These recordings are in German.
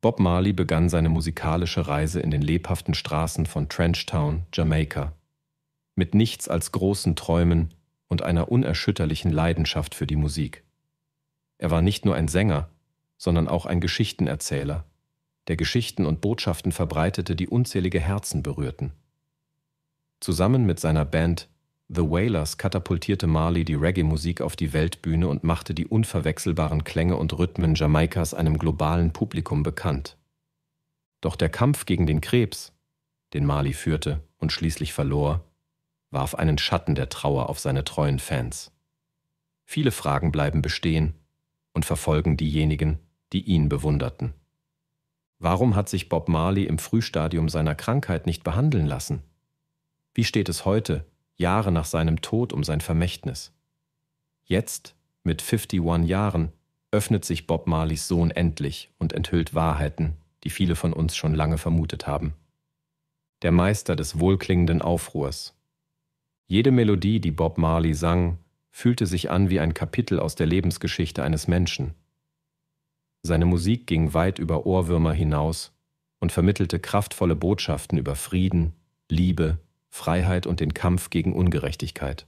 Bob Marley begann seine musikalische Reise in den lebhaften Straßen von Trenchtown, Jamaika. Mit nichts als großen Träumen und einer unerschütterlichen Leidenschaft für die Musik. Er war nicht nur ein Sänger, sondern auch ein Geschichtenerzähler, der Geschichten und Botschaften verbreitete, die unzählige Herzen berührten. Zusammen mit seiner Band The Wailers katapultierte Marley die Reggae-Musik auf die Weltbühne und machte die unverwechselbaren Klänge und Rhythmen Jamaikas einem globalen Publikum bekannt. Doch der Kampf gegen den Krebs, den Marley führte und schließlich verlor, warf einen Schatten der Trauer auf seine treuen Fans. Viele Fragen bleiben bestehen und verfolgen diejenigen, die ihn bewunderten. Warum hat sich Bob Marley im Frühstadium seiner Krankheit nicht behandeln lassen? Wie steht es heute Jahre nach seinem Tod um sein Vermächtnis. Jetzt, mit 51 Jahren, öffnet sich Bob Marleys Sohn endlich und enthüllt Wahrheiten, die viele von uns schon lange vermutet haben. Der Meister des wohlklingenden Aufruhrs. Jede Melodie, die Bob Marley sang, fühlte sich an wie ein Kapitel aus der Lebensgeschichte eines Menschen. Seine Musik ging weit über Ohrwürmer hinaus und vermittelte kraftvolle Botschaften über Frieden, Liebe Freiheit und den Kampf gegen Ungerechtigkeit.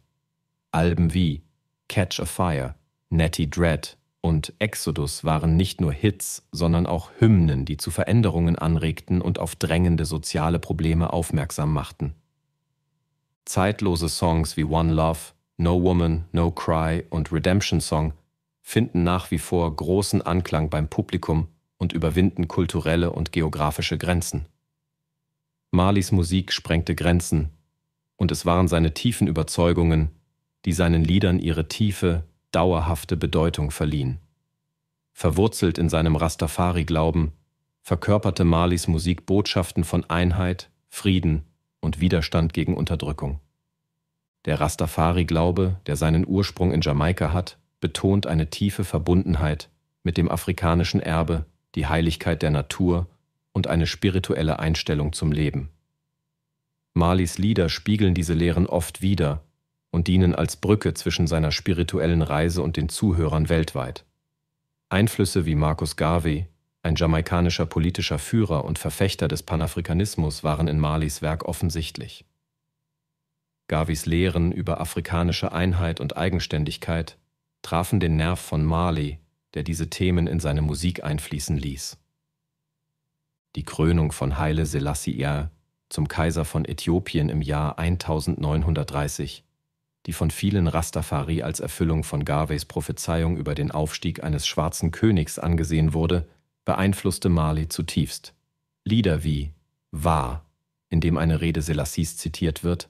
Alben wie Catch a Fire, Natty Dread und Exodus waren nicht nur Hits, sondern auch Hymnen, die zu Veränderungen anregten und auf drängende soziale Probleme aufmerksam machten. Zeitlose Songs wie One Love, No Woman, No Cry und Redemption Song finden nach wie vor großen Anklang beim Publikum und überwinden kulturelle und geografische Grenzen. Marleys Musik sprengte Grenzen, und es waren seine tiefen Überzeugungen, die seinen Liedern ihre tiefe, dauerhafte Bedeutung verliehen. Verwurzelt in seinem Rastafari-Glauben, verkörperte Marleys Musik Botschaften von Einheit, Frieden und Widerstand gegen Unterdrückung. Der Rastafari-Glaube, der seinen Ursprung in Jamaika hat, betont eine tiefe Verbundenheit mit dem afrikanischen Erbe, die Heiligkeit der Natur und eine spirituelle Einstellung zum Leben. Marlies Lieder spiegeln diese Lehren oft wider und dienen als Brücke zwischen seiner spirituellen Reise und den Zuhörern weltweit. Einflüsse wie Markus Garvey, ein jamaikanischer politischer Führer und Verfechter des Panafrikanismus, waren in Marlies Werk offensichtlich. Garveys Lehren über afrikanische Einheit und Eigenständigkeit trafen den Nerv von Marley, der diese Themen in seine Musik einfließen ließ die Krönung von Haile Selassie zum Kaiser von Äthiopien im Jahr 1930, die von vielen Rastafari als Erfüllung von Garveys Prophezeiung über den Aufstieg eines schwarzen Königs angesehen wurde, beeinflusste Mali zutiefst. Lieder wie War, in dem eine Rede Selassies zitiert wird,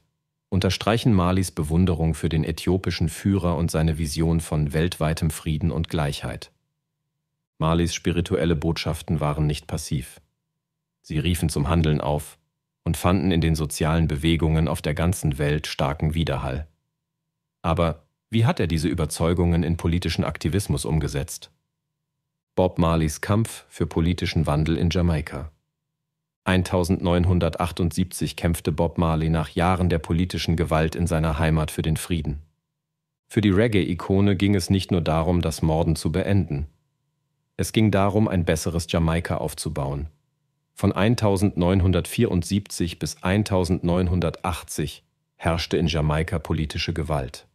unterstreichen Malis Bewunderung für den äthiopischen Führer und seine Vision von weltweitem Frieden und Gleichheit. Malis spirituelle Botschaften waren nicht passiv. Sie riefen zum Handeln auf und fanden in den sozialen Bewegungen auf der ganzen Welt starken Widerhall. Aber wie hat er diese Überzeugungen in politischen Aktivismus umgesetzt? Bob Marleys Kampf für politischen Wandel in Jamaika. 1978 kämpfte Bob Marley nach Jahren der politischen Gewalt in seiner Heimat für den Frieden. Für die Reggae-Ikone ging es nicht nur darum, das Morden zu beenden. Es ging darum, ein besseres Jamaika aufzubauen, von 1974 bis 1980 herrschte in Jamaika politische Gewalt.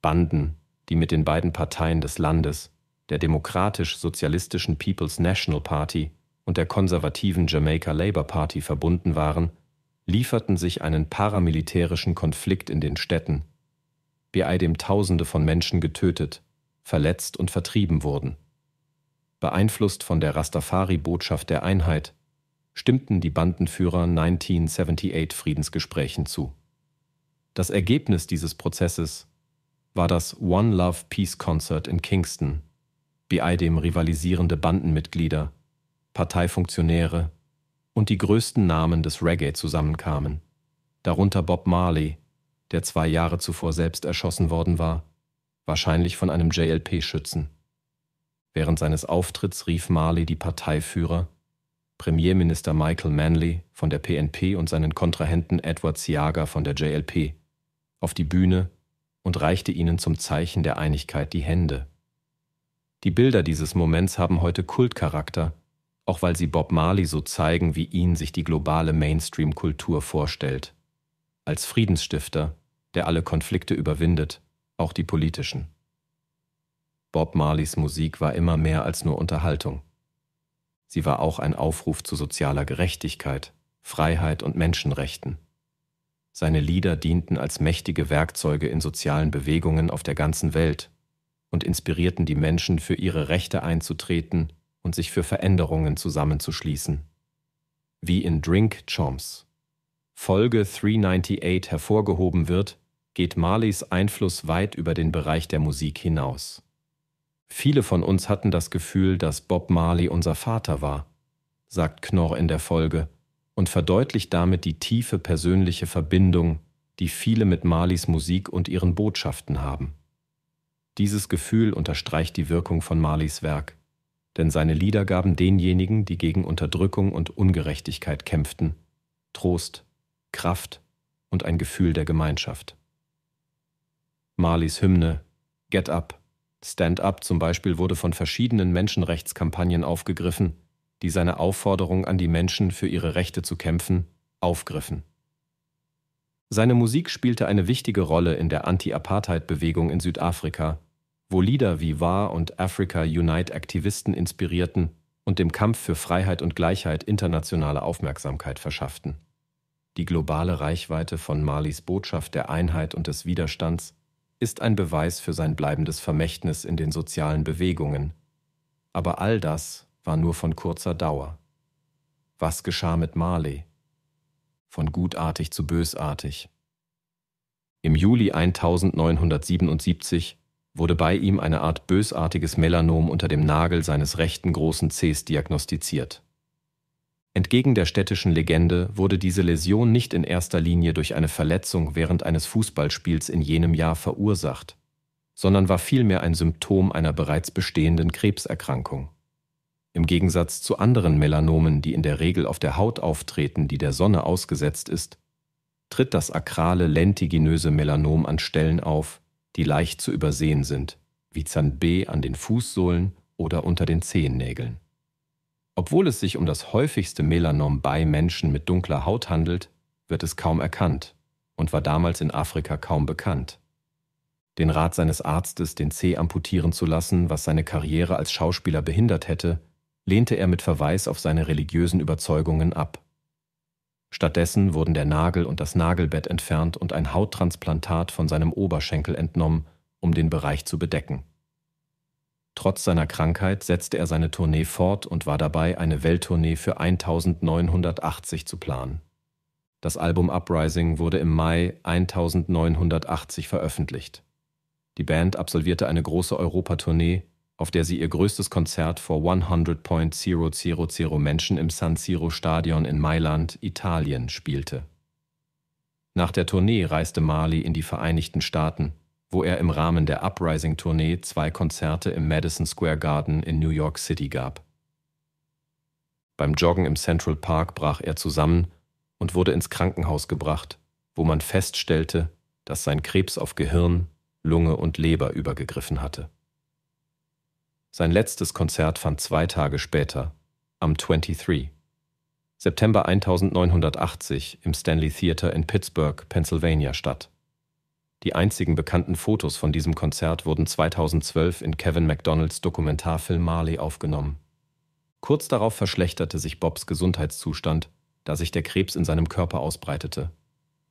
Banden, die mit den beiden Parteien des Landes, der demokratisch-sozialistischen People's National Party und der konservativen Jamaica Labour Party verbunden waren, lieferten sich einen paramilitärischen Konflikt in den Städten, bei dem Tausende von Menschen getötet, verletzt und vertrieben wurden. Beeinflusst von der Rastafari-Botschaft der Einheit stimmten die Bandenführer 1978 Friedensgesprächen zu. Das Ergebnis dieses Prozesses war das One Love Peace Concert in Kingston, bei dem rivalisierende Bandenmitglieder, Parteifunktionäre und die größten Namen des Reggae zusammenkamen, darunter Bob Marley, der zwei Jahre zuvor selbst erschossen worden war, wahrscheinlich von einem JLP-Schützen. Während seines Auftritts rief Marley die Parteiführer Premierminister Michael Manley von der PNP und seinen Kontrahenten Edward Siaga von der JLP, auf die Bühne und reichte ihnen zum Zeichen der Einigkeit die Hände. Die Bilder dieses Moments haben heute Kultcharakter, auch weil sie Bob Marley so zeigen, wie ihn sich die globale Mainstream-Kultur vorstellt. Als Friedensstifter, der alle Konflikte überwindet, auch die politischen. Bob Marleys Musik war immer mehr als nur Unterhaltung. Sie war auch ein Aufruf zu sozialer Gerechtigkeit, Freiheit und Menschenrechten. Seine Lieder dienten als mächtige Werkzeuge in sozialen Bewegungen auf der ganzen Welt und inspirierten die Menschen, für ihre Rechte einzutreten und sich für Veränderungen zusammenzuschließen. Wie in Drink Chomps Folge 398 hervorgehoben wird, geht Marleys Einfluss weit über den Bereich der Musik hinaus. Viele von uns hatten das Gefühl, dass Bob Marley unser Vater war, sagt Knorr in der Folge und verdeutlicht damit die tiefe persönliche Verbindung, die viele mit Marleys Musik und ihren Botschaften haben. Dieses Gefühl unterstreicht die Wirkung von Marleys Werk, denn seine Lieder gaben denjenigen, die gegen Unterdrückung und Ungerechtigkeit kämpften, Trost, Kraft und ein Gefühl der Gemeinschaft. Marleys Hymne Get Up Stand Up zum Beispiel wurde von verschiedenen Menschenrechtskampagnen aufgegriffen, die seine Aufforderung an die Menschen für ihre Rechte zu kämpfen, aufgriffen. Seine Musik spielte eine wichtige Rolle in der Anti-Apartheid-Bewegung in Südafrika, wo Lieder wie War und Africa Unite Aktivisten inspirierten und dem Kampf für Freiheit und Gleichheit internationale Aufmerksamkeit verschafften. Die globale Reichweite von Malis Botschaft der Einheit und des Widerstands ist ein Beweis für sein bleibendes Vermächtnis in den sozialen Bewegungen. Aber all das war nur von kurzer Dauer. Was geschah mit Marley? Von gutartig zu bösartig. Im Juli 1977 wurde bei ihm eine Art bösartiges Melanom unter dem Nagel seines rechten großen Cs diagnostiziert. Entgegen der städtischen Legende wurde diese Läsion nicht in erster Linie durch eine Verletzung während eines Fußballspiels in jenem Jahr verursacht, sondern war vielmehr ein Symptom einer bereits bestehenden Krebserkrankung. Im Gegensatz zu anderen Melanomen, die in der Regel auf der Haut auftreten, die der Sonne ausgesetzt ist, tritt das akrale lentiginöse Melanom an Stellen auf, die leicht zu übersehen sind, wie Zahn B an den Fußsohlen oder unter den Zehennägeln. Obwohl es sich um das häufigste Melanom bei Menschen mit dunkler Haut handelt, wird es kaum erkannt und war damals in Afrika kaum bekannt. Den Rat seines Arztes, den Zeh amputieren zu lassen, was seine Karriere als Schauspieler behindert hätte, lehnte er mit Verweis auf seine religiösen Überzeugungen ab. Stattdessen wurden der Nagel und das Nagelbett entfernt und ein Hauttransplantat von seinem Oberschenkel entnommen, um den Bereich zu bedecken. Trotz seiner Krankheit setzte er seine Tournee fort und war dabei, eine Welttournee für 1980 zu planen. Das Album Uprising wurde im Mai 1980 veröffentlicht. Die Band absolvierte eine große Europatournee, auf der sie ihr größtes Konzert vor 100.000 Menschen im San Siro Stadion in Mailand, Italien, spielte. Nach der Tournee reiste Marley in die Vereinigten Staaten, wo er im Rahmen der Uprising-Tournee zwei Konzerte im Madison Square Garden in New York City gab. Beim Joggen im Central Park brach er zusammen und wurde ins Krankenhaus gebracht, wo man feststellte, dass sein Krebs auf Gehirn, Lunge und Leber übergegriffen hatte. Sein letztes Konzert fand zwei Tage später, am 23. September 1980 im Stanley Theater in Pittsburgh, Pennsylvania statt. Die einzigen bekannten Fotos von diesem Konzert wurden 2012 in Kevin MacDonalds Dokumentarfilm Marley aufgenommen. Kurz darauf verschlechterte sich Bobs Gesundheitszustand, da sich der Krebs in seinem Körper ausbreitete.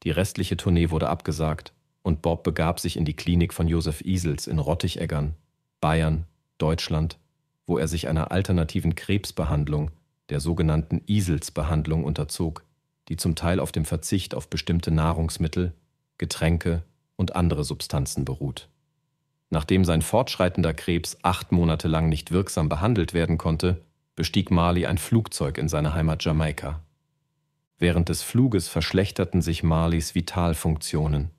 Die restliche Tournee wurde abgesagt und Bob begab sich in die Klinik von Josef Isels in Rotticheggern, Bayern, Deutschland, wo er sich einer alternativen Krebsbehandlung, der sogenannten Isels-Behandlung, unterzog, die zum Teil auf dem Verzicht auf bestimmte Nahrungsmittel, Getränke und andere Substanzen beruht. Nachdem sein fortschreitender Krebs acht Monate lang nicht wirksam behandelt werden konnte, bestieg Marley ein Flugzeug in seine Heimat Jamaika. Während des Fluges verschlechterten sich Marleys Vitalfunktionen.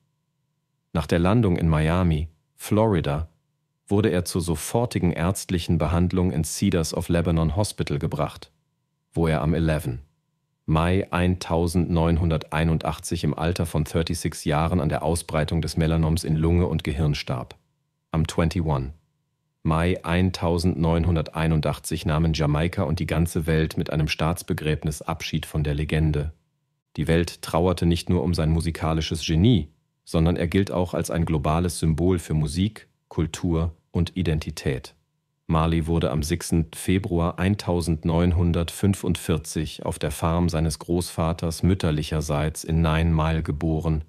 Nach der Landung in Miami, Florida, wurde er zur sofortigen ärztlichen Behandlung ins Cedars of Lebanon Hospital gebracht, wo er am 11. Mai 1981 im Alter von 36 Jahren an der Ausbreitung des Melanoms in Lunge und Gehirn starb. Am 21. Mai 1981 nahmen Jamaika und die ganze Welt mit einem Staatsbegräbnis Abschied von der Legende. Die Welt trauerte nicht nur um sein musikalisches Genie, sondern er gilt auch als ein globales Symbol für Musik, Kultur und Identität. Marley wurde am 6. Februar 1945 auf der Farm seines Großvaters mütterlicherseits in Nine Mile geboren,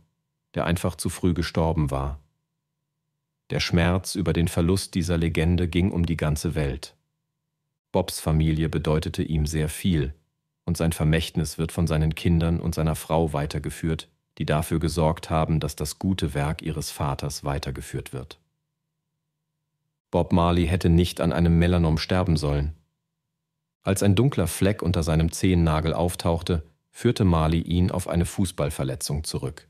der einfach zu früh gestorben war. Der Schmerz über den Verlust dieser Legende ging um die ganze Welt. Bobs Familie bedeutete ihm sehr viel, und sein Vermächtnis wird von seinen Kindern und seiner Frau weitergeführt, die dafür gesorgt haben, dass das gute Werk ihres Vaters weitergeführt wird. Bob Marley hätte nicht an einem Melanom sterben sollen. Als ein dunkler Fleck unter seinem Zehennagel auftauchte, führte Marley ihn auf eine Fußballverletzung zurück.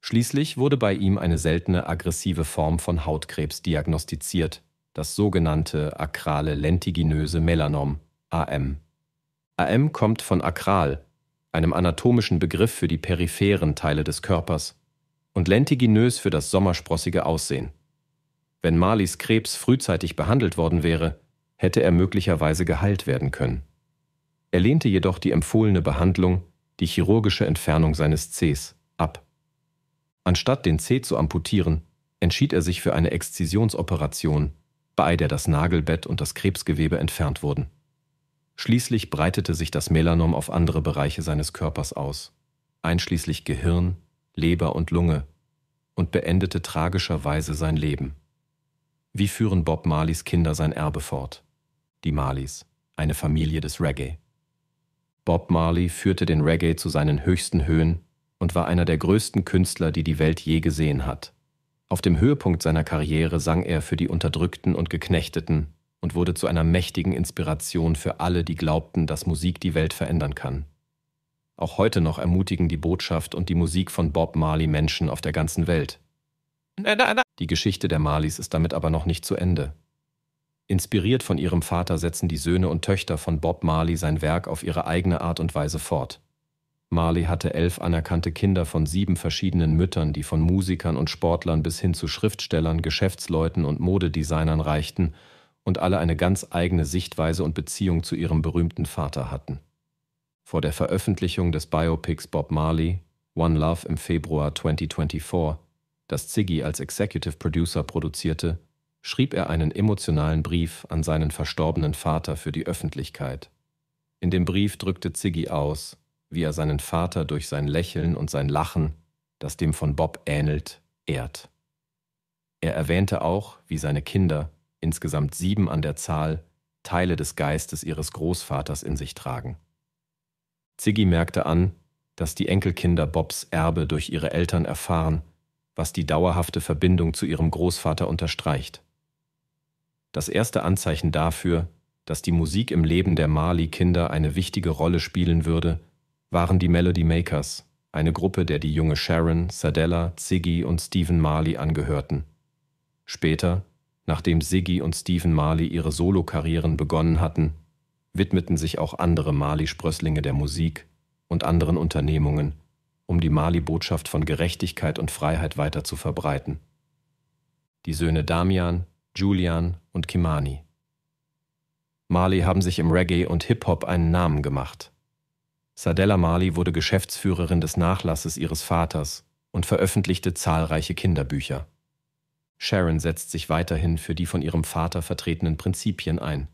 Schließlich wurde bei ihm eine seltene aggressive Form von Hautkrebs diagnostiziert, das sogenannte akrale lentiginöse Melanom, AM. AM kommt von akral, einem anatomischen Begriff für die peripheren Teile des Körpers, und lentiginös für das sommersprossige Aussehen. Wenn Marlies Krebs frühzeitig behandelt worden wäre, hätte er möglicherweise geheilt werden können. Er lehnte jedoch die empfohlene Behandlung, die chirurgische Entfernung seines Cs, ab. Anstatt den C zu amputieren, entschied er sich für eine Exzisionsoperation, bei der das Nagelbett und das Krebsgewebe entfernt wurden. Schließlich breitete sich das Melanom auf andere Bereiche seines Körpers aus, einschließlich Gehirn, Leber und Lunge, und beendete tragischerweise sein Leben. Wie führen Bob Marleys Kinder sein Erbe fort? Die Marleys, eine Familie des Reggae. Bob Marley führte den Reggae zu seinen höchsten Höhen und war einer der größten Künstler, die die Welt je gesehen hat. Auf dem Höhepunkt seiner Karriere sang er für die Unterdrückten und Geknechteten und wurde zu einer mächtigen Inspiration für alle, die glaubten, dass Musik die Welt verändern kann. Auch heute noch ermutigen die Botschaft und die Musik von Bob Marley Menschen auf der ganzen Welt. Äh, die Geschichte der Malis ist damit aber noch nicht zu Ende. Inspiriert von ihrem Vater setzen die Söhne und Töchter von Bob Marley sein Werk auf ihre eigene Art und Weise fort. Marley hatte elf anerkannte Kinder von sieben verschiedenen Müttern, die von Musikern und Sportlern bis hin zu Schriftstellern, Geschäftsleuten und Modedesignern reichten und alle eine ganz eigene Sichtweise und Beziehung zu ihrem berühmten Vater hatten. Vor der Veröffentlichung des Biopics Bob Marley, One Love im Februar 2024, das Ziggy als Executive Producer produzierte, schrieb er einen emotionalen Brief an seinen verstorbenen Vater für die Öffentlichkeit. In dem Brief drückte Ziggy aus, wie er seinen Vater durch sein Lächeln und sein Lachen, das dem von Bob ähnelt, ehrt. Er erwähnte auch, wie seine Kinder, insgesamt sieben an der Zahl, Teile des Geistes ihres Großvaters in sich tragen. Ziggy merkte an, dass die Enkelkinder Bobs Erbe durch ihre Eltern erfahren was die dauerhafte Verbindung zu ihrem Großvater unterstreicht. Das erste Anzeichen dafür, dass die Musik im Leben der Mali-Kinder eine wichtige Rolle spielen würde, waren die Melody Makers, eine Gruppe, der die junge Sharon, Sadella, Ziggy und Stephen Marley angehörten. Später, nachdem Ziggy und Stephen Marley ihre Solokarrieren begonnen hatten, widmeten sich auch andere Marley-Sprösslinge der Musik und anderen Unternehmungen, um die Mali-Botschaft von Gerechtigkeit und Freiheit weiter zu verbreiten. Die Söhne Damian, Julian und Kimani. Mali haben sich im Reggae und Hip-Hop einen Namen gemacht. Sadella Mali wurde Geschäftsführerin des Nachlasses ihres Vaters und veröffentlichte zahlreiche Kinderbücher. Sharon setzt sich weiterhin für die von ihrem Vater vertretenen Prinzipien ein.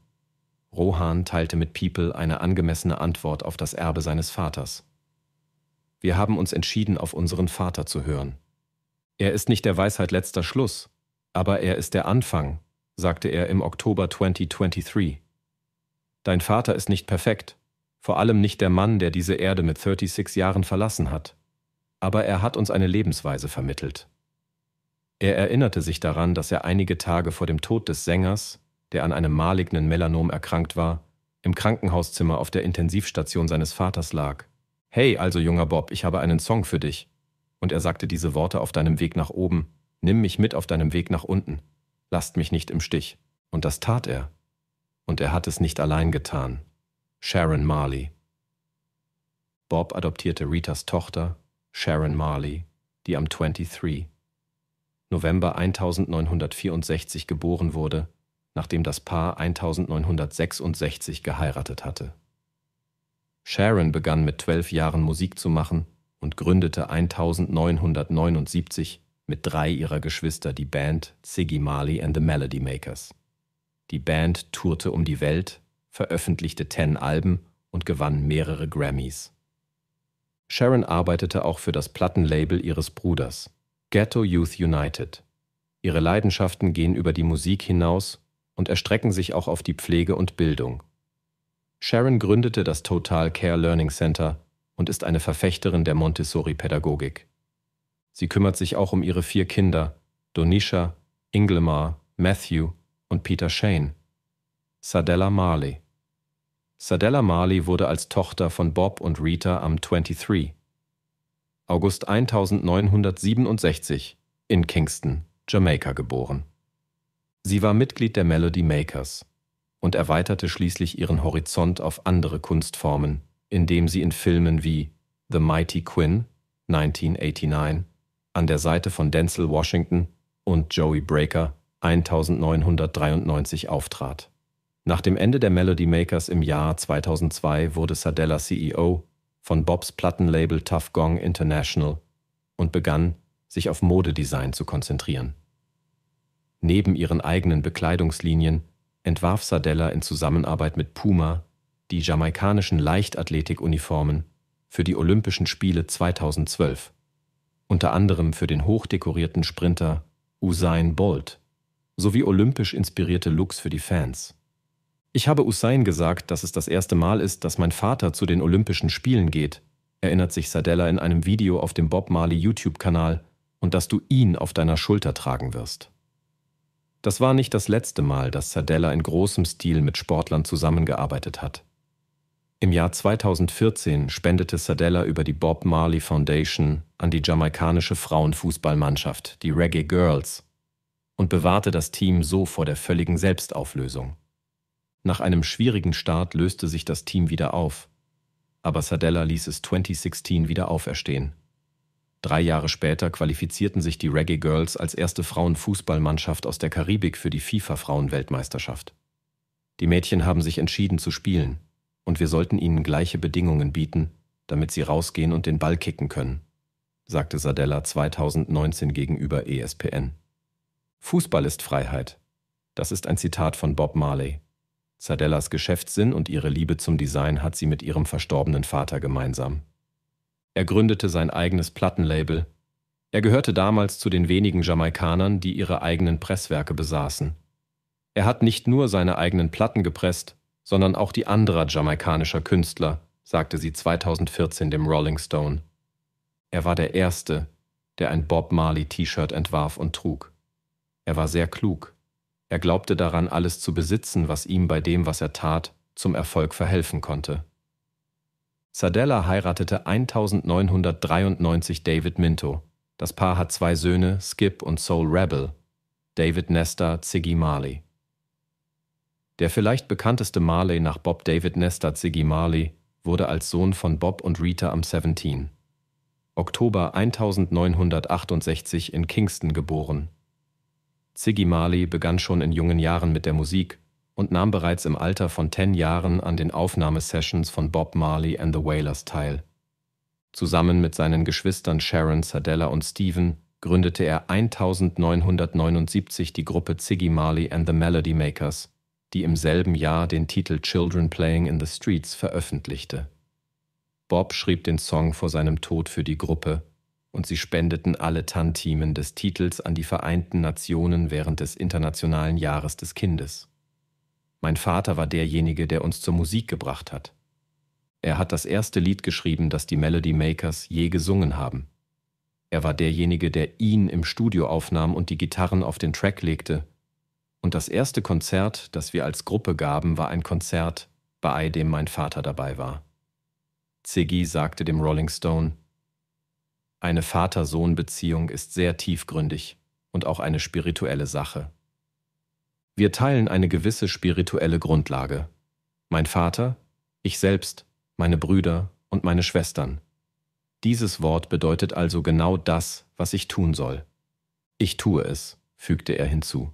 Rohan teilte mit People eine angemessene Antwort auf das Erbe seines Vaters. Wir haben uns entschieden, auf unseren Vater zu hören. Er ist nicht der Weisheit letzter Schluss, aber er ist der Anfang, sagte er im Oktober 2023. Dein Vater ist nicht perfekt, vor allem nicht der Mann, der diese Erde mit 36 Jahren verlassen hat, aber er hat uns eine Lebensweise vermittelt. Er erinnerte sich daran, dass er einige Tage vor dem Tod des Sängers, der an einem malignen Melanom erkrankt war, im Krankenhauszimmer auf der Intensivstation seines Vaters lag. Hey, also junger Bob, ich habe einen Song für dich. Und er sagte diese Worte auf deinem Weg nach oben. Nimm mich mit auf deinem Weg nach unten. Lasst mich nicht im Stich. Und das tat er. Und er hat es nicht allein getan. Sharon Marley. Bob adoptierte Ritas Tochter, Sharon Marley, die am 23. November 1964 geboren wurde, nachdem das Paar 1966 geheiratet hatte. Sharon begann mit zwölf Jahren Musik zu machen und gründete 1979 mit drei ihrer Geschwister die Band Ziggy Marley and the Melody Makers. Die Band tourte um die Welt, veröffentlichte ten Alben und gewann mehrere Grammys. Sharon arbeitete auch für das Plattenlabel ihres Bruders, Ghetto Youth United. Ihre Leidenschaften gehen über die Musik hinaus und erstrecken sich auch auf die Pflege und Bildung, Sharon gründete das Total Care Learning Center und ist eine Verfechterin der Montessori-Pädagogik. Sie kümmert sich auch um ihre vier Kinder, Donisha, Inglemar, Matthew und Peter Shane. Sadella Marley. Sadella Marley wurde als Tochter von Bob und Rita am 23. August 1967 in Kingston, Jamaika geboren. Sie war Mitglied der Melody Makers und erweiterte schließlich ihren Horizont auf andere Kunstformen, indem sie in Filmen wie The Mighty Quinn 1989 an der Seite von Denzel Washington und Joey Breaker 1993 auftrat. Nach dem Ende der Melody Makers im Jahr 2002 wurde Sadella CEO von Bobs Plattenlabel Tough Gong International und begann, sich auf Modedesign zu konzentrieren. Neben ihren eigenen Bekleidungslinien entwarf Sardella in Zusammenarbeit mit Puma die jamaikanischen Leichtathletikuniformen für die Olympischen Spiele 2012, unter anderem für den hochdekorierten Sprinter Usain Bolt sowie olympisch inspirierte Looks für die Fans. Ich habe Usain gesagt, dass es das erste Mal ist, dass mein Vater zu den Olympischen Spielen geht, erinnert sich Sadella in einem Video auf dem Bob Marley YouTube-Kanal, und dass du ihn auf deiner Schulter tragen wirst. Das war nicht das letzte Mal, dass Sardella in großem Stil mit Sportlern zusammengearbeitet hat. Im Jahr 2014 spendete Sardella über die Bob Marley Foundation an die jamaikanische Frauenfußballmannschaft, die Reggae Girls, und bewahrte das Team so vor der völligen Selbstauflösung. Nach einem schwierigen Start löste sich das Team wieder auf, aber Sardella ließ es 2016 wieder auferstehen. Drei Jahre später qualifizierten sich die Reggae Girls als erste Frauenfußballmannschaft aus der Karibik für die FIFA-Frauenweltmeisterschaft. Die Mädchen haben sich entschieden zu spielen, und wir sollten ihnen gleiche Bedingungen bieten, damit sie rausgehen und den Ball kicken können, sagte Sadella 2019 gegenüber ESPN. Fußball ist Freiheit. Das ist ein Zitat von Bob Marley. Sadellas Geschäftssinn und ihre Liebe zum Design hat sie mit ihrem verstorbenen Vater gemeinsam. Er gründete sein eigenes Plattenlabel. Er gehörte damals zu den wenigen Jamaikanern, die ihre eigenen Presswerke besaßen. Er hat nicht nur seine eigenen Platten gepresst, sondern auch die anderer jamaikanischer Künstler, sagte sie 2014 dem Rolling Stone. Er war der Erste, der ein Bob Marley-T-Shirt entwarf und trug. Er war sehr klug. Er glaubte daran, alles zu besitzen, was ihm bei dem, was er tat, zum Erfolg verhelfen konnte. Sardella heiratete 1993 David Minto. Das Paar hat zwei Söhne, Skip und Soul Rebel, David Nesta, Ziggy Marley. Der vielleicht bekannteste Marley nach Bob David Nesta, Ziggy Marley wurde als Sohn von Bob und Rita am 17. Oktober 1968 in Kingston geboren. Ziggy Marley begann schon in jungen Jahren mit der Musik und nahm bereits im Alter von zehn Jahren an den Aufnahmesessions von Bob Marley and the Wailers teil. Zusammen mit seinen Geschwistern Sharon, Sardella und Steven gründete er 1979 die Gruppe Ziggy Marley and the Melody Makers, die im selben Jahr den Titel Children Playing in the Streets veröffentlichte. Bob schrieb den Song vor seinem Tod für die Gruppe und sie spendeten alle Tantimen des Titels an die Vereinten Nationen während des Internationalen Jahres des Kindes. Mein Vater war derjenige, der uns zur Musik gebracht hat. Er hat das erste Lied geschrieben, das die Melody Makers je gesungen haben. Er war derjenige, der ihn im Studio aufnahm und die Gitarren auf den Track legte. Und das erste Konzert, das wir als Gruppe gaben, war ein Konzert, bei dem mein Vater dabei war. Ziggy sagte dem Rolling Stone, eine Vater-Sohn-Beziehung ist sehr tiefgründig und auch eine spirituelle Sache. Wir teilen eine gewisse spirituelle Grundlage. Mein Vater, ich selbst, meine Brüder und meine Schwestern. Dieses Wort bedeutet also genau das, was ich tun soll. Ich tue es, fügte er hinzu.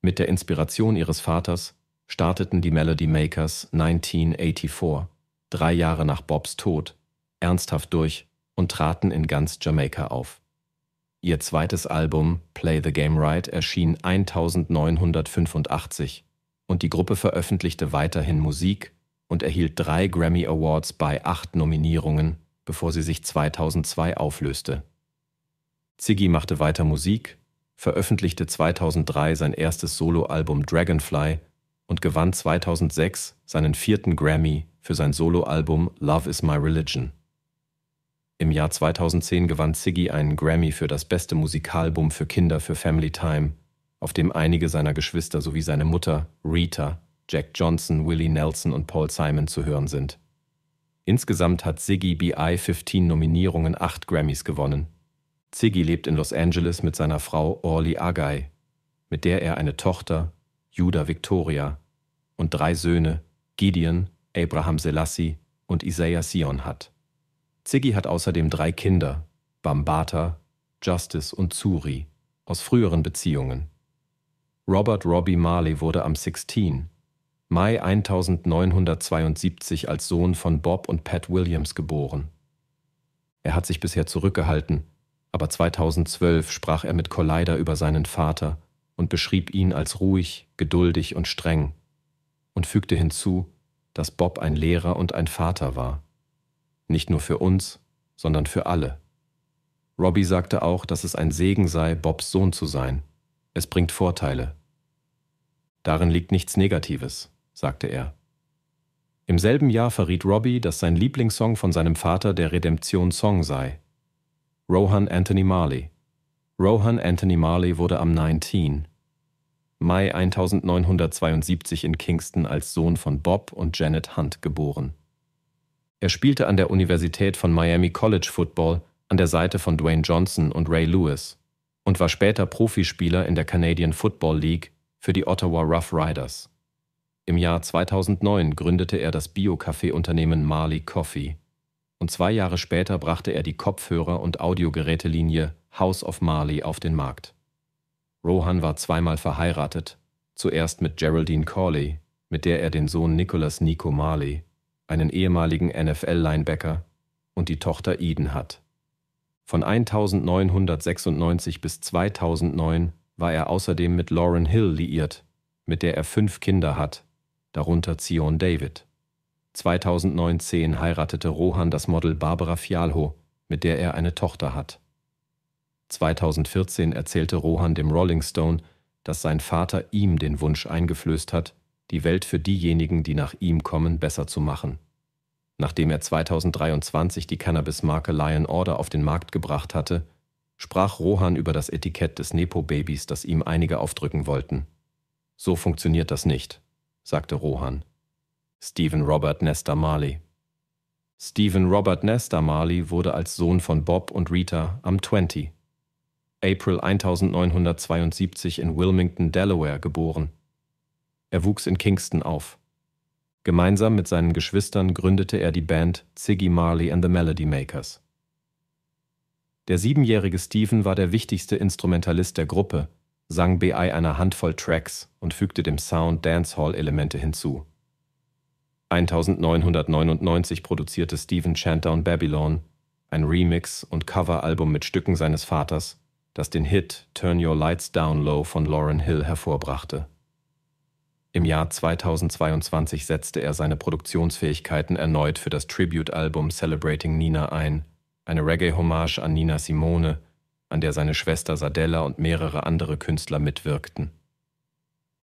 Mit der Inspiration ihres Vaters starteten die Melody Makers 1984, drei Jahre nach Bobs Tod, ernsthaft durch und traten in ganz Jamaika auf. Ihr zweites Album Play the Game Right erschien 1985 und die Gruppe veröffentlichte weiterhin Musik und erhielt drei Grammy Awards bei acht Nominierungen, bevor sie sich 2002 auflöste. Ziggy machte weiter Musik, veröffentlichte 2003 sein erstes Soloalbum Dragonfly und gewann 2006 seinen vierten Grammy für sein Soloalbum Love is My Religion. Im Jahr 2010 gewann Ziggy einen Grammy für das beste Musikalbum für Kinder für Family Time, auf dem einige seiner Geschwister sowie seine Mutter, Rita, Jack Johnson, Willie Nelson und Paul Simon zu hören sind. Insgesamt hat Ziggy BI 15 Nominierungen 8 Grammys gewonnen. Ziggy lebt in Los Angeles mit seiner Frau Orly Agai, mit der er eine Tochter, Judah Victoria, und drei Söhne, Gideon, Abraham Selassie und Isaiah Sion hat. Ziggy hat außerdem drei Kinder, Bambata, Justice und Zuri, aus früheren Beziehungen. Robert Robbie Marley wurde am 16. Mai 1972 als Sohn von Bob und Pat Williams geboren. Er hat sich bisher zurückgehalten, aber 2012 sprach er mit Collider über seinen Vater und beschrieb ihn als ruhig, geduldig und streng und fügte hinzu, dass Bob ein Lehrer und ein Vater war. Nicht nur für uns, sondern für alle. Robbie sagte auch, dass es ein Segen sei, Bobs Sohn zu sein. Es bringt Vorteile. Darin liegt nichts Negatives, sagte er. Im selben Jahr verriet Robbie, dass sein Lieblingssong von seinem Vater der Redemption-Song sei. Rohan Anthony Marley. Rohan Anthony Marley wurde am 19. Mai 1972 in Kingston als Sohn von Bob und Janet Hunt geboren. Er spielte an der Universität von Miami College Football an der Seite von Dwayne Johnson und Ray Lewis und war später Profispieler in der Canadian Football League für die Ottawa Rough Riders. Im Jahr 2009 gründete er das Bio-Kaffee-Unternehmen Marley Coffee und zwei Jahre später brachte er die Kopfhörer- und Audiogerätelinie House of Marley auf den Markt. Rohan war zweimal verheiratet, zuerst mit Geraldine Corley, mit der er den Sohn Nicholas Nico Marley einen ehemaligen NFL-Linebacker, und die Tochter Eden hat. Von 1996 bis 2009 war er außerdem mit Lauren Hill liiert, mit der er fünf Kinder hat, darunter Zion David. 2019 heiratete Rohan das Model Barbara Fialho, mit der er eine Tochter hat. 2014 erzählte Rohan dem Rolling Stone, dass sein Vater ihm den Wunsch eingeflößt hat, die Welt für diejenigen, die nach ihm kommen, besser zu machen. Nachdem er 2023 die Cannabis-Marke Lion Order auf den Markt gebracht hatte, sprach Rohan über das Etikett des Nepo-Babys, das ihm einige aufdrücken wollten. So funktioniert das nicht, sagte Rohan. Stephen Robert Nesta Marley. Stephen Robert Nesta Marley wurde als Sohn von Bob und Rita am 20. April 1972 in Wilmington, Delaware geboren. Er wuchs in Kingston auf. Gemeinsam mit seinen Geschwistern gründete er die Band Ziggy Marley and the Melody Makers. Der siebenjährige Stephen war der wichtigste Instrumentalist der Gruppe, sang BI einer Handvoll Tracks und fügte dem Sound Dancehall-Elemente hinzu. 1999 produzierte Stephen Chantdown Babylon, ein Remix- und Coveralbum mit Stücken seines Vaters, das den Hit Turn Your Lights Down Low von Lauryn Hill hervorbrachte. Im Jahr 2022 setzte er seine Produktionsfähigkeiten erneut für das Tribute-Album Celebrating Nina ein, eine Reggae-Hommage an Nina Simone, an der seine Schwester Sadella und mehrere andere Künstler mitwirkten.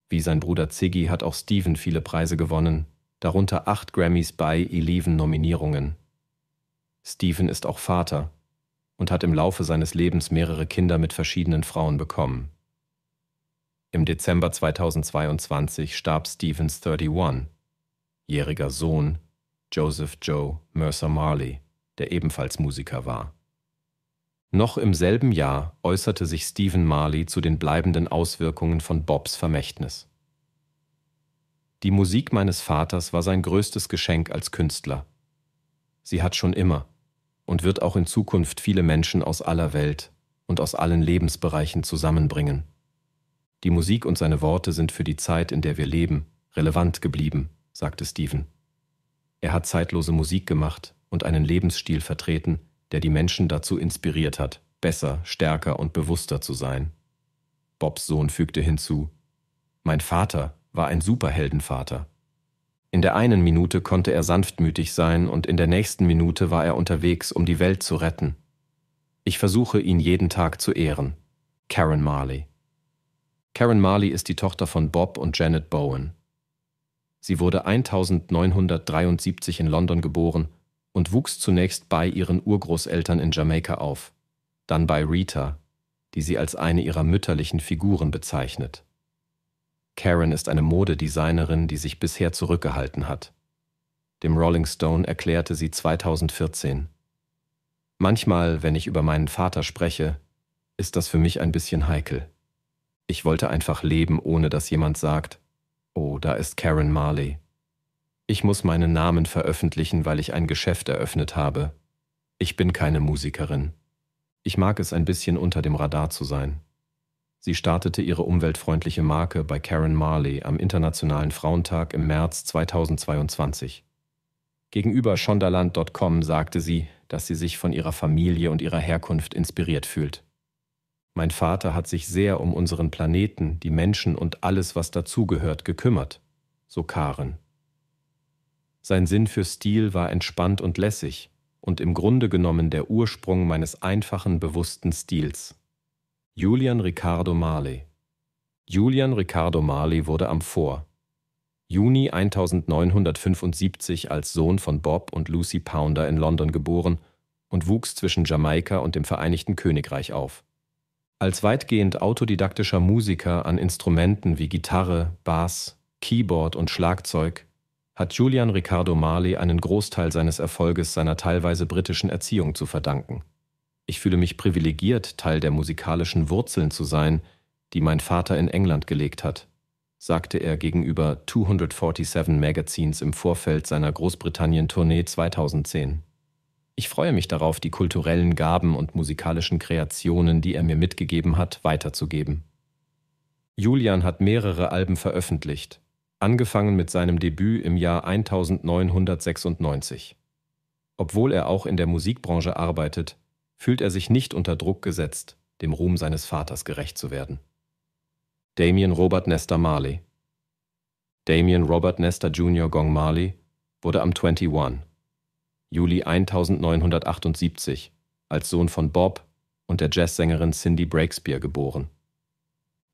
Wie sein Bruder Ziggy hat auch Steven viele Preise gewonnen, darunter acht Grammys bei eleven Nominierungen. Steven ist auch Vater und hat im Laufe seines Lebens mehrere Kinder mit verschiedenen Frauen bekommen. Im Dezember 2022 starb Stevens 31, jähriger Sohn Joseph Joe Mercer Marley, der ebenfalls Musiker war. Noch im selben Jahr äußerte sich Stephen Marley zu den bleibenden Auswirkungen von Bobs Vermächtnis. Die Musik meines Vaters war sein größtes Geschenk als Künstler. Sie hat schon immer und wird auch in Zukunft viele Menschen aus aller Welt und aus allen Lebensbereichen zusammenbringen. Die Musik und seine Worte sind für die Zeit, in der wir leben, relevant geblieben, sagte Stephen. Er hat zeitlose Musik gemacht und einen Lebensstil vertreten, der die Menschen dazu inspiriert hat, besser, stärker und bewusster zu sein. Bobs Sohn fügte hinzu, Mein Vater war ein Superheldenvater. In der einen Minute konnte er sanftmütig sein und in der nächsten Minute war er unterwegs, um die Welt zu retten. Ich versuche ihn jeden Tag zu ehren. Karen Marley Karen Marley ist die Tochter von Bob und Janet Bowen. Sie wurde 1973 in London geboren und wuchs zunächst bei ihren Urgroßeltern in Jamaika auf, dann bei Rita, die sie als eine ihrer mütterlichen Figuren bezeichnet. Karen ist eine Modedesignerin, die sich bisher zurückgehalten hat. Dem Rolling Stone erklärte sie 2014, Manchmal, wenn ich über meinen Vater spreche, ist das für mich ein bisschen heikel. Ich wollte einfach leben, ohne dass jemand sagt, oh, da ist Karen Marley. Ich muss meinen Namen veröffentlichen, weil ich ein Geschäft eröffnet habe. Ich bin keine Musikerin. Ich mag es ein bisschen unter dem Radar zu sein. Sie startete ihre umweltfreundliche Marke bei Karen Marley am Internationalen Frauentag im März 2022. Gegenüber Shondaland.com sagte sie, dass sie sich von ihrer Familie und ihrer Herkunft inspiriert fühlt. Mein Vater hat sich sehr um unseren Planeten, die Menschen und alles, was dazugehört, gekümmert, so Karen. Sein Sinn für Stil war entspannt und lässig und im Grunde genommen der Ursprung meines einfachen, bewussten Stils. Julian Ricardo Marley Julian Ricardo Marley wurde am Vor. Juni 1975 als Sohn von Bob und Lucy Pounder in London geboren und wuchs zwischen Jamaika und dem Vereinigten Königreich auf. Als weitgehend autodidaktischer Musiker an Instrumenten wie Gitarre, Bass, Keyboard und Schlagzeug hat Julian Ricardo Marley einen Großteil seines Erfolges seiner teilweise britischen Erziehung zu verdanken. Ich fühle mich privilegiert, Teil der musikalischen Wurzeln zu sein, die mein Vater in England gelegt hat, sagte er gegenüber 247 Magazines im Vorfeld seiner Großbritannien-Tournee 2010. Ich freue mich darauf, die kulturellen Gaben und musikalischen Kreationen, die er mir mitgegeben hat, weiterzugeben. Julian hat mehrere Alben veröffentlicht, angefangen mit seinem Debüt im Jahr 1996. Obwohl er auch in der Musikbranche arbeitet, fühlt er sich nicht unter Druck gesetzt, dem Ruhm seines Vaters gerecht zu werden. Damien Robert Nestor Marley Damien Robert Nestor Jr. Gong Marley wurde am 21. Juli 1978, als Sohn von Bob und der Jazzsängerin Cindy Breakspear geboren.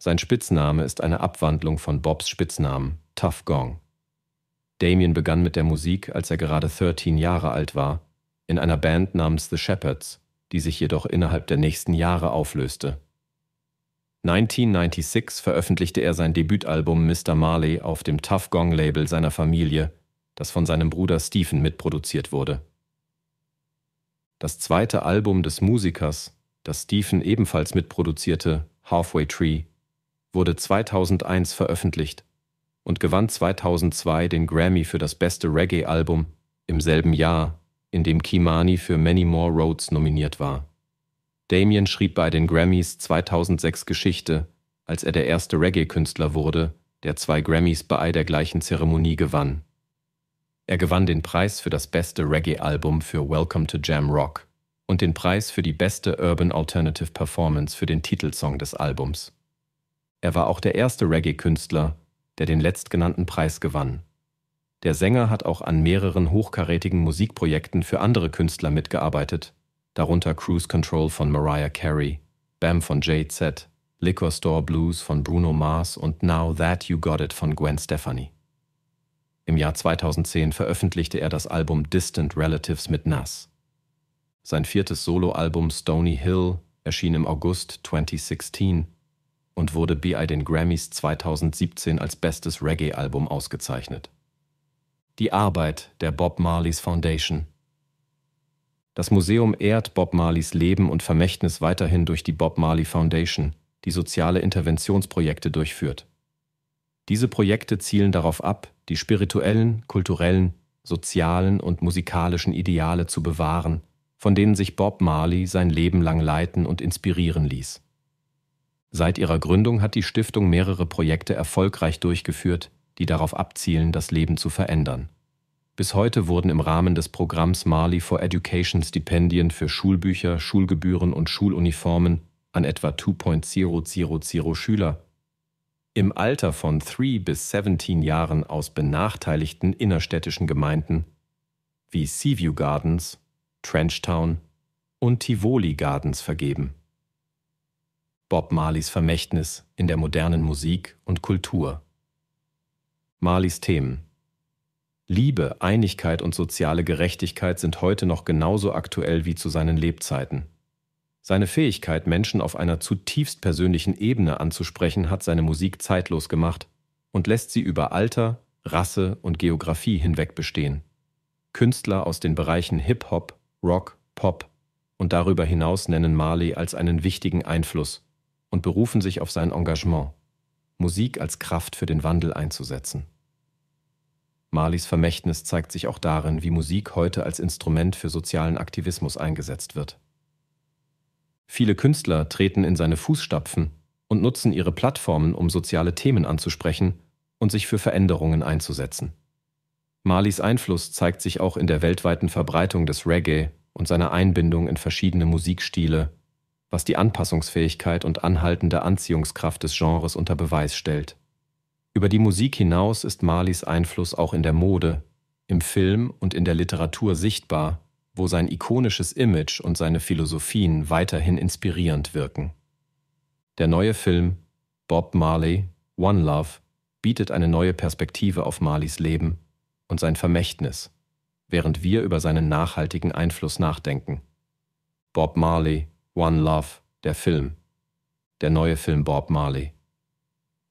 Sein Spitzname ist eine Abwandlung von Bobs Spitznamen Tough Gong. Damien begann mit der Musik, als er gerade 13 Jahre alt war, in einer Band namens The Shepherds, die sich jedoch innerhalb der nächsten Jahre auflöste. 1996 veröffentlichte er sein Debütalbum Mr. Marley auf dem Tough Gong Label seiner Familie das von seinem Bruder Stephen mitproduziert wurde. Das zweite Album des Musikers, das Stephen ebenfalls mitproduzierte, Halfway Tree, wurde 2001 veröffentlicht und gewann 2002 den Grammy für das beste Reggae-Album im selben Jahr, in dem Kimani für Many More Roads nominiert war. Damien schrieb bei den Grammys 2006 Geschichte, als er der erste Reggae-Künstler wurde, der zwei Grammys bei der gleichen Zeremonie gewann. Er gewann den Preis für das beste Reggae-Album für Welcome to Jam Rock und den Preis für die beste Urban Alternative Performance für den Titelsong des Albums. Er war auch der erste Reggae-Künstler, der den letztgenannten Preis gewann. Der Sänger hat auch an mehreren hochkarätigen Musikprojekten für andere Künstler mitgearbeitet, darunter Cruise Control von Mariah Carey, Bam von J.Z., Liquor Store Blues von Bruno Mars und Now That You Got It von Gwen Stefani. Im Jahr 2010 veröffentlichte er das Album Distant Relatives mit Nas. Sein viertes Soloalbum Stony Hill erschien im August 2016 und wurde bei den Grammys 2017 als bestes Reggae-Album ausgezeichnet. Die Arbeit der Bob Marleys Foundation. Das Museum ehrt Bob Marleys Leben und Vermächtnis weiterhin durch die Bob Marley Foundation, die soziale Interventionsprojekte durchführt. Diese Projekte zielen darauf ab, die spirituellen, kulturellen, sozialen und musikalischen Ideale zu bewahren, von denen sich Bob Marley sein Leben lang leiten und inspirieren ließ. Seit ihrer Gründung hat die Stiftung mehrere Projekte erfolgreich durchgeführt, die darauf abzielen, das Leben zu verändern. Bis heute wurden im Rahmen des Programms Marley for Education Stipendien für Schulbücher, Schulgebühren und Schuluniformen an etwa 2.000 Schüler im Alter von 3 bis 17 Jahren aus benachteiligten innerstädtischen Gemeinden wie Seaview Gardens, Trenchtown und Tivoli Gardens vergeben. Bob Marleys Vermächtnis in der modernen Musik und Kultur. Marleys Themen Liebe, Einigkeit und soziale Gerechtigkeit sind heute noch genauso aktuell wie zu seinen Lebzeiten. Seine Fähigkeit, Menschen auf einer zutiefst persönlichen Ebene anzusprechen, hat seine Musik zeitlos gemacht und lässt sie über Alter, Rasse und Geografie hinweg bestehen. Künstler aus den Bereichen Hip-Hop, Rock, Pop und darüber hinaus nennen Marley als einen wichtigen Einfluss und berufen sich auf sein Engagement, Musik als Kraft für den Wandel einzusetzen. Marleys Vermächtnis zeigt sich auch darin, wie Musik heute als Instrument für sozialen Aktivismus eingesetzt wird. Viele Künstler treten in seine Fußstapfen und nutzen ihre Plattformen, um soziale Themen anzusprechen und sich für Veränderungen einzusetzen. Marlies Einfluss zeigt sich auch in der weltweiten Verbreitung des Reggae und seiner Einbindung in verschiedene Musikstile, was die Anpassungsfähigkeit und anhaltende Anziehungskraft des Genres unter Beweis stellt. Über die Musik hinaus ist Marlies Einfluss auch in der Mode, im Film und in der Literatur sichtbar wo sein ikonisches Image und seine Philosophien weiterhin inspirierend wirken. Der neue Film Bob Marley, One Love, bietet eine neue Perspektive auf Marleys Leben und sein Vermächtnis, während wir über seinen nachhaltigen Einfluss nachdenken. Bob Marley, One Love, der Film. Der neue Film Bob Marley.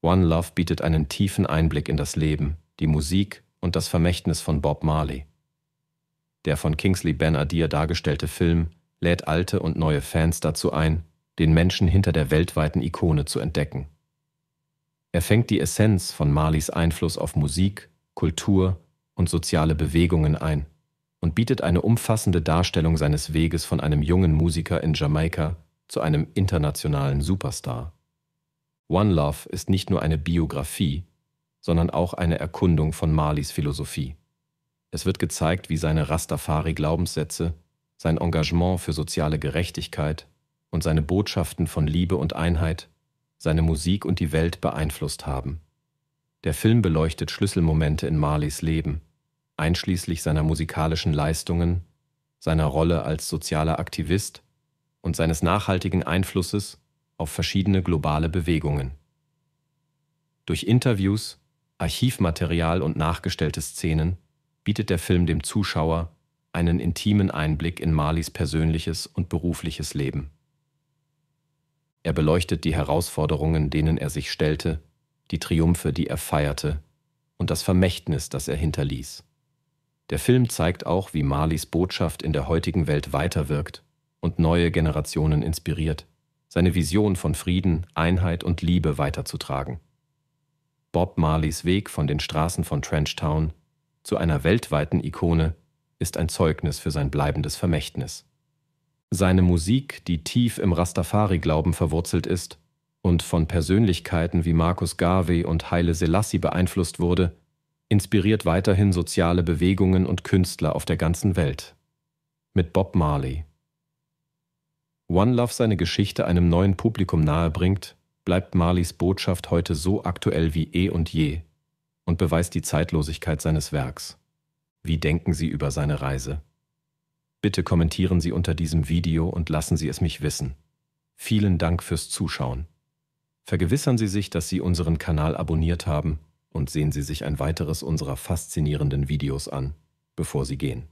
One Love bietet einen tiefen Einblick in das Leben, die Musik und das Vermächtnis von Bob Marley. Der von Kingsley Benadir dargestellte Film lädt alte und neue Fans dazu ein, den Menschen hinter der weltweiten Ikone zu entdecken. Er fängt die Essenz von Marleys Einfluss auf Musik, Kultur und soziale Bewegungen ein und bietet eine umfassende Darstellung seines Weges von einem jungen Musiker in Jamaika zu einem internationalen Superstar. One Love ist nicht nur eine Biografie, sondern auch eine Erkundung von Marleys Philosophie. Es wird gezeigt, wie seine Rastafari-Glaubenssätze, sein Engagement für soziale Gerechtigkeit und seine Botschaften von Liebe und Einheit seine Musik und die Welt beeinflusst haben. Der Film beleuchtet Schlüsselmomente in Marleys Leben, einschließlich seiner musikalischen Leistungen, seiner Rolle als sozialer Aktivist und seines nachhaltigen Einflusses auf verschiedene globale Bewegungen. Durch Interviews, Archivmaterial und nachgestellte Szenen bietet der Film dem Zuschauer einen intimen Einblick in Marleys persönliches und berufliches Leben. Er beleuchtet die Herausforderungen, denen er sich stellte, die Triumphe, die er feierte und das Vermächtnis, das er hinterließ. Der Film zeigt auch, wie Marleys Botschaft in der heutigen Welt weiterwirkt und neue Generationen inspiriert, seine Vision von Frieden, Einheit und Liebe weiterzutragen. Bob Marleys Weg von den Straßen von Trenchtown zu einer weltweiten Ikone, ist ein Zeugnis für sein bleibendes Vermächtnis. Seine Musik, die tief im Rastafari-Glauben verwurzelt ist und von Persönlichkeiten wie Markus Garvey und Haile Selassie beeinflusst wurde, inspiriert weiterhin soziale Bewegungen und Künstler auf der ganzen Welt. Mit Bob Marley. One Love seine Geschichte einem neuen Publikum nahebringt, bleibt Marleys Botschaft heute so aktuell wie eh und je und beweist die Zeitlosigkeit seines Werks. Wie denken Sie über seine Reise? Bitte kommentieren Sie unter diesem Video und lassen Sie es mich wissen. Vielen Dank fürs Zuschauen. Vergewissern Sie sich, dass Sie unseren Kanal abonniert haben und sehen Sie sich ein weiteres unserer faszinierenden Videos an, bevor Sie gehen.